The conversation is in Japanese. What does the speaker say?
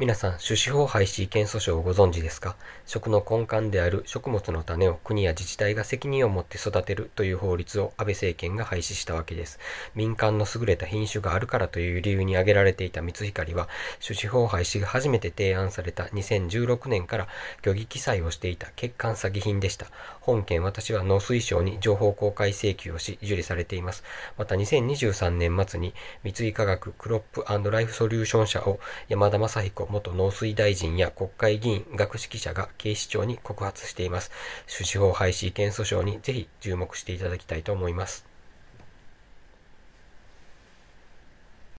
皆さん、種子法廃止意見訴訟をご存知ですか食の根幹である食物の種を国や自治体が責任を持って育てるという法律を安倍政権が廃止したわけです。民間の優れた品種があるからという理由に挙げられていた三光は、種子法廃止が初めて提案された2016年から虚偽記載をしていた欠陥詐欺品でした。本件私は農水省に情報公開請求をし、受理されています。また2023年末に三井科学クロップライフソリューション社を山田正彦元農水大臣や国会議員、学識者が警視庁に告発しています。種子法廃止意見訴訟にぜひ注目していただきたいと思います。